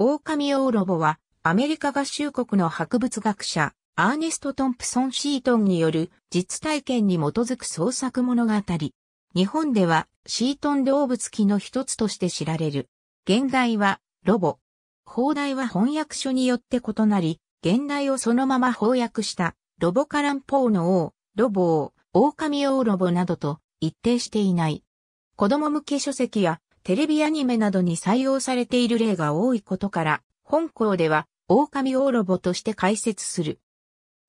狼オーロボは、アメリカ合衆国の博物学者、アーネスト・トンプソン・シートンによる実体験に基づく創作物語。日本ではシートン動物記の一つとして知られる。現代はロボ。放題は翻訳書によって異なり、現代をそのまま翻訳したロボカランポーの王、ロボ王、狼ーロボなどと一定していない。子供向け書籍やテレビアニメなどに採用されている例が多いことから、本校では、狼オーロボとして解説する。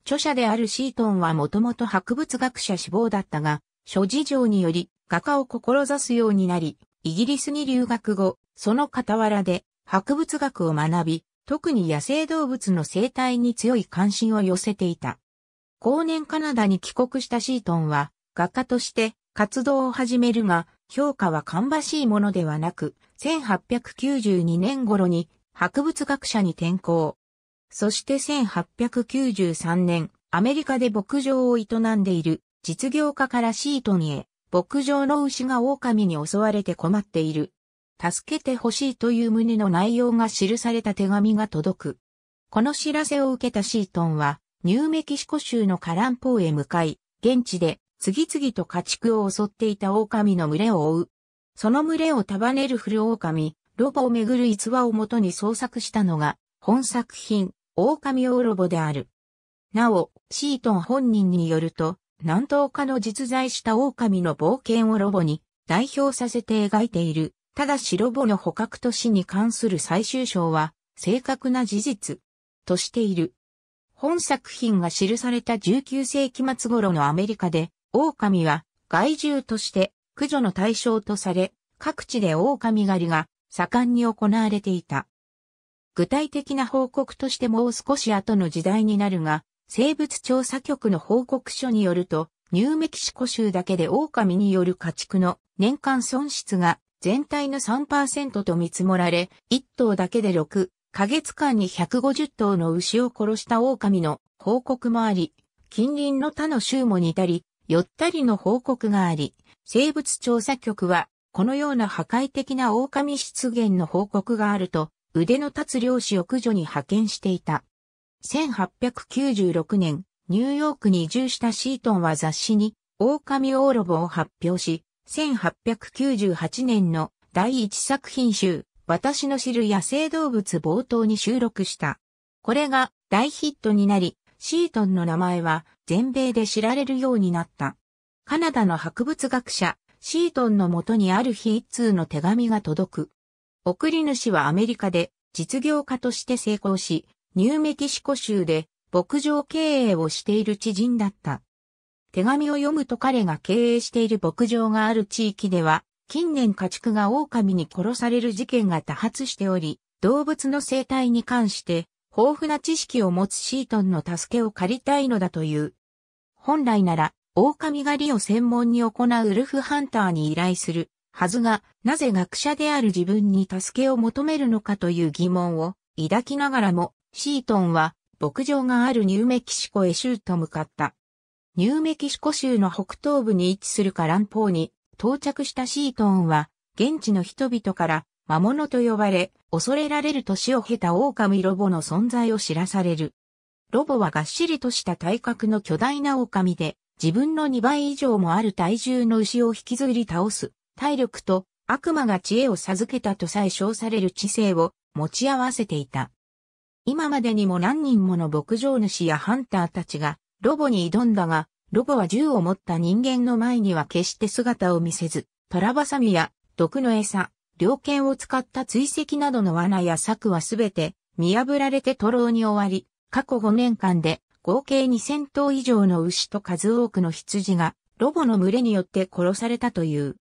著者であるシートンはもともと博物学者志望だったが、諸事情により画家を志すようになり、イギリスに留学後、その傍らで博物学を学び、特に野生動物の生態に強い関心を寄せていた。後年カナダに帰国したシートンは、画家として活動を始めるが、評価は芳しいものではなく、1892年頃に博物学者に転校。そして1893年、アメリカで牧場を営んでいる実業家からシートンへ、牧場の牛が狼に襲われて困っている。助けてほしいという旨の内容が記された手紙が届く。この知らせを受けたシートンは、ニューメキシコ州のカランポーへ向かい、現地で次々と家畜を襲っていた狼の群れを追う。その群れを束ねる古狼、ロボをめぐる逸話をもとに創作したのが、本作品、狼王ロボである。なお、シートン本人によると、南東家の実在した狼の冒険をロボに代表させて描いている。ただしロボの捕獲と死に関する最終章は、正確な事実、としている。本作品が記された19世紀末頃のアメリカで、狼は害獣として駆除の対象とされ、各地で狼狩りが盛んに行われていた。具体的な報告としてもう少し後の時代になるが、生物調査局の報告書によると、ニューメキシコ州だけで狼による家畜の年間損失が全体の3%と見積もられ、1頭だけで6、ヶ月間に150頭の牛を殺した狼の報告もあり、近隣の他の州も似たり、よったりの報告があり、生物調査局は、このような破壊的な狼出現の報告があると、腕の立つ漁師を駆除に派遣していた。1896年、ニューヨークに移住したシートンは雑誌に、狼オーロボを発表し、1898年の第一作品集、私の知る野生動物冒頭に収録した。これが大ヒットになり、シートンの名前は全米で知られるようになった。カナダの博物学者、シートンのもとにある日一通の手紙が届く。送り主はアメリカで実業家として成功し、ニューメキシコ州で牧場経営をしている知人だった。手紙を読むと彼が経営している牧場がある地域では、近年家畜が狼に殺される事件が多発しており、動物の生態に関して豊富な知識を持つシートンの助けを借りたいのだという。本来なら、狼狩りを専門に行うウルフハンターに依頼するはずが、なぜ学者である自分に助けを求めるのかという疑問を抱きながらも、シートンは牧場があるニューメキシコへ州と向かった。ニューメキシコ州の北東部に位置するカランポーに到着したシートンは、現地の人々から魔物と呼ばれ、恐れられる年を経た狼ロボの存在を知らされる。ロボはがっしりとした体格の巨大な狼で、自分の2倍以上もある体重の牛を引きずり倒す、体力と悪魔が知恵を授けたとさえ称される知性を持ち合わせていた。今までにも何人もの牧場主やハンターたちがロボに挑んだが、ロボは銃を持った人間の前には決して姿を見せず、トラバサミや毒の餌、猟犬を使った追跡などの罠や策はすべて見破られて徒労に終わり、過去5年間で合計2000頭以上の牛と数多くの羊がロボの群れによって殺されたという。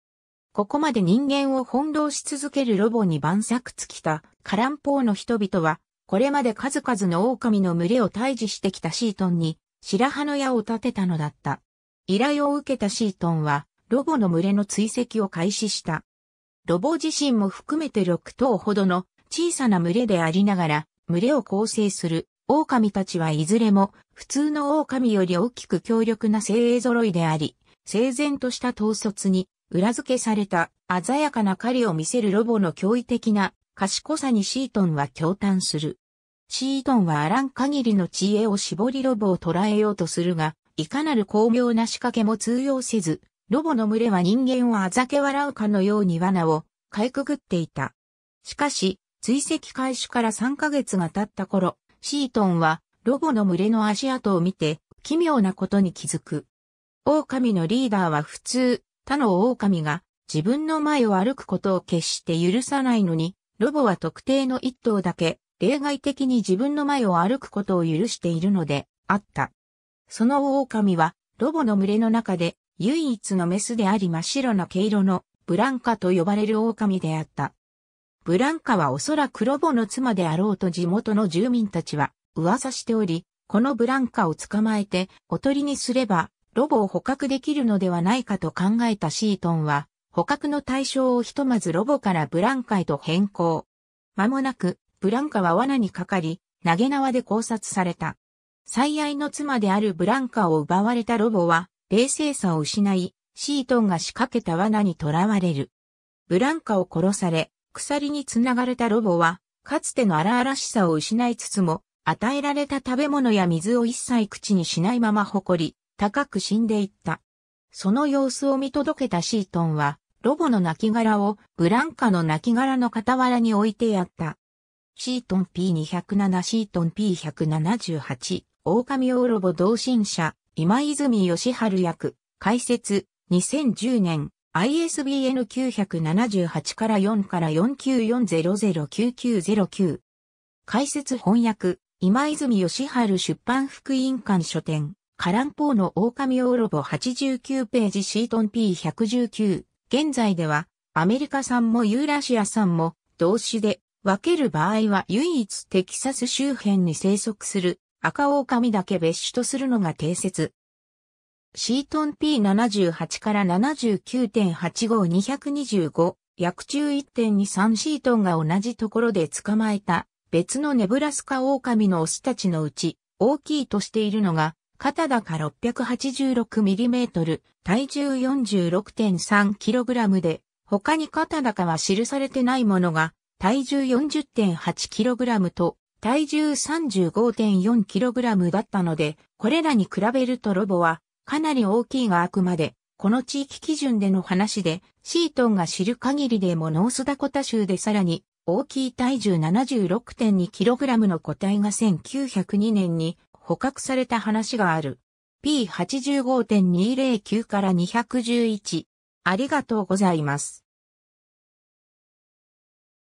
ここまで人間を翻弄し続けるロボに万策尽きたカランポーの人々は、これまで数々の狼の群れを退治してきたシートンに白羽の矢を立てたのだった。依頼を受けたシートンは、ロボの群れの追跡を開始した。ロボ自身も含めて6頭ほどの小さな群れでありながら、群れを構成する狼たちはいずれも普通の狼より大きく強力な精鋭揃いであり、整然とした統率に裏付けされた鮮やかな狩りを見せるロボの驚異的な賢さにシートンは驚嘆する。シートンはあらん限りの知恵を絞りロボを捉えようとするが、いかなる巧妙な仕掛けも通用せず、ロボの群れは人間をあざけ笑うかのように罠をかいくぐっていた。しかし、追跡開始から3ヶ月が経った頃、シートンはロボの群れの足跡を見て奇妙なことに気づく。狼のリーダーは普通、他の狼が自分の前を歩くことを決して許さないのに、ロボは特定の一頭だけ例外的に自分の前を歩くことを許しているのであった。その狼はロボの群れの中で唯一のメスであり真っ白な毛色のブランカと呼ばれる狼であった。ブランカはおそらくロボの妻であろうと地元の住民たちは噂しており、このブランカを捕まえておとりにすればロボを捕獲できるのではないかと考えたシートンは、捕獲の対象をひとまずロボからブランカへと変更。間もなく、ブランカは罠にかかり、投げ縄で考察された。最愛の妻であるブランカを奪われたロボは、冷静さを失い、シートンが仕掛けた罠に囚われる。ブランカを殺され、鎖に繋がれたロボは、かつての荒々しさを失いつつも、与えられた食べ物や水を一切口にしないまま誇り、高く死んでいった。その様子を見届けたシートンは、ロボの亡骸をブランカの亡骸の傍らに置いてやった。シートン P207 シートン P178 狼オロボ同心者今泉義春役、解説、2010年、ISBN 978から4から494009909。解説翻訳、今泉義春出版福音館書店、カランポーの狼オーロボ89ページシートン P119。現在では、アメリカ産もユーラシア産も、動詞で、分ける場合は唯一テキサス周辺に生息する赤狼だけ別種とするのが定説。シートン P78 から79.85225、約中1.23シートンが同じところで捕まえた別のネブラスカ狼のオスたちのうち大きいとしているのが肩高 686mm、体重 46.3kg で、他に肩高は記されてないものが体重 40.8kg と体重 35.4kg だったので、これらに比べるとロボはかなり大きいがあくまで、この地域基準での話で、シートンが知る限りでもノースダコタ州でさらに大きい体重 76.2kg の個体が1902年に捕獲された話がある。P85.209 から211。ありがとうございます。